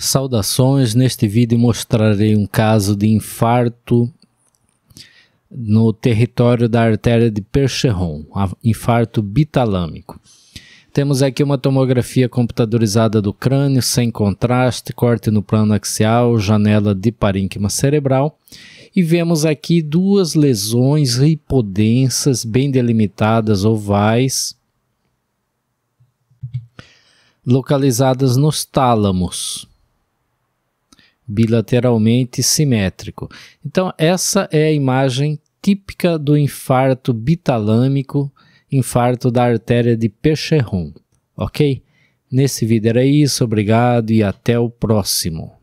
Saudações, neste vídeo mostrarei um caso de infarto no território da artéria de Percheron, infarto bitalâmico. Temos aqui uma tomografia computadorizada do crânio, sem contraste, corte no plano axial, janela de parênquima cerebral. E vemos aqui duas lesões hipodensas bem delimitadas, ovais, localizadas nos tálamos bilateralmente simétrico. Então, essa é a imagem típica do infarto bitalâmico, infarto da artéria de Pecheron, ok? Nesse vídeo era isso, obrigado e até o próximo.